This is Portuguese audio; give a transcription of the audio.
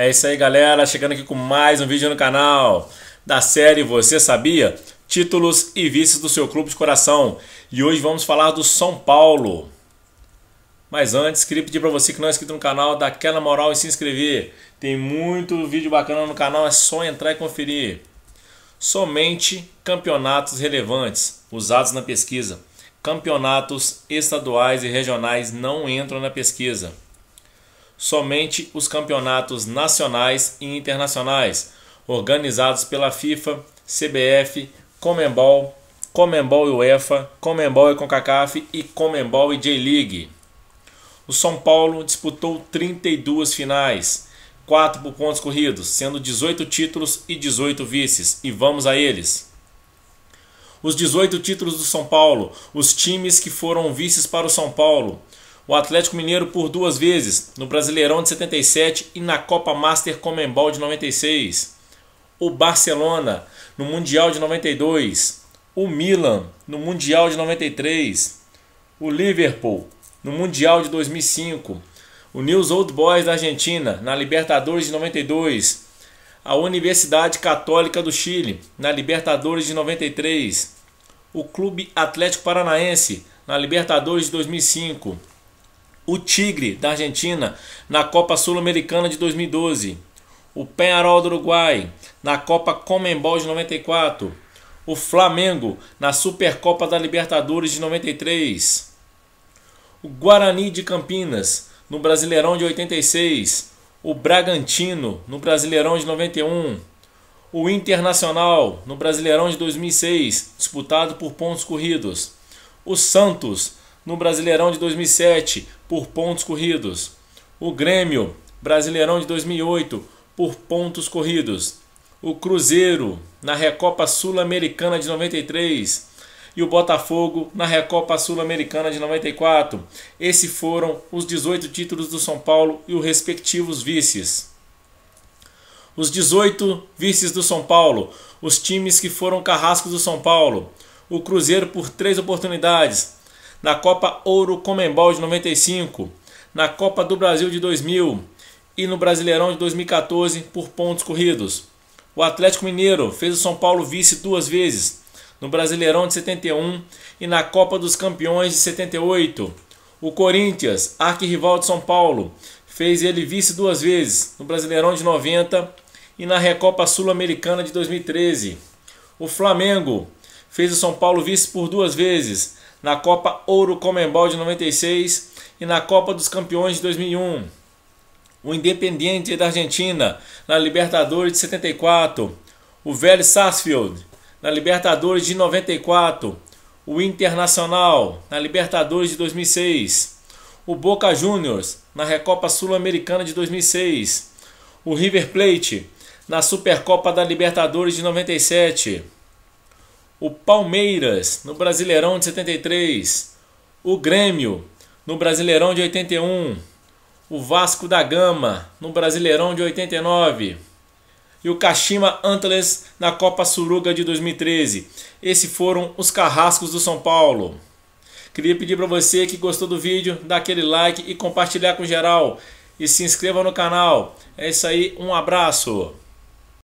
É isso aí, galera. Chegando aqui com mais um vídeo no canal da série Você Sabia? Títulos e vices do seu clube de coração. E hoje vamos falar do São Paulo. Mas antes, queria pedir para você que não é inscrito no canal, dá aquela moral e se inscrever. Tem muito vídeo bacana no canal, é só entrar e conferir. Somente campeonatos relevantes usados na pesquisa. Campeonatos estaduais e regionais não entram na pesquisa somente os campeonatos nacionais e internacionais, organizados pela FIFA, CBF, Comembol, Comembol e UEFA, Comembol e CONCACAF e Comembol e J-League. O São Paulo disputou 32 finais, 4 por pontos corridos, sendo 18 títulos e 18 vices, e vamos a eles. Os 18 títulos do São Paulo, os times que foram vices para o São Paulo, o Atlético Mineiro por duas vezes, no Brasileirão de 77 e na Copa Master Comembol de 96. O Barcelona no Mundial de 92, o Milan no Mundial de 93, o Liverpool no Mundial de 2005, o News Old Boys da Argentina na Libertadores de 92, a Universidade Católica do Chile na Libertadores de 93, o Clube Atlético Paranaense na Libertadores de 2005 o Tigre da Argentina na Copa Sul-Americana de 2012, o Penharol do Uruguai na Copa Comembol de 94, o Flamengo na Supercopa da Libertadores de 93, o Guarani de Campinas no Brasileirão de 86, o Bragantino no Brasileirão de 91, o Internacional no Brasileirão de 2006, disputado por pontos corridos, o Santos no Brasileirão de 2007, por pontos corridos. O Grêmio, Brasileirão de 2008, por pontos corridos. O Cruzeiro, na Recopa Sul-Americana de 93. E o Botafogo, na Recopa Sul-Americana de 94. Esses foram os 18 títulos do São Paulo e os respectivos vices. Os 18 vices do São Paulo, os times que foram carrascos do São Paulo. O Cruzeiro por três oportunidades, na Copa Ouro Comembol de 95, na Copa do Brasil de 2000 e no Brasileirão de 2014 por pontos corridos. O Atlético Mineiro fez o São Paulo vice duas vezes, no Brasileirão de 71 e na Copa dos Campeões de 78. O Corinthians, arquirrival de São Paulo, fez ele vice duas vezes, no Brasileirão de 90 e na Recopa Sul-Americana de 2013. O Flamengo fez o São Paulo vice por duas vezes, na Copa Ouro Comembol de 96 e na Copa dos Campeões de 2001. O Independiente da Argentina na Libertadores de 74, o Vélez Sarsfield na Libertadores de 94, o Internacional na Libertadores de 2006, o Boca Juniors na Recopa Sul-Americana de 2006, o River Plate na Supercopa da Libertadores de 97 o Palmeiras no Brasileirão de 73, o Grêmio no Brasileirão de 81, o Vasco da Gama no Brasileirão de 89 e o Kashima Antlers na Copa Suruga de 2013. Esses foram os carrascos do São Paulo. Queria pedir para você que gostou do vídeo, dar aquele like e compartilhar com geral. E se inscreva no canal. É isso aí, um abraço!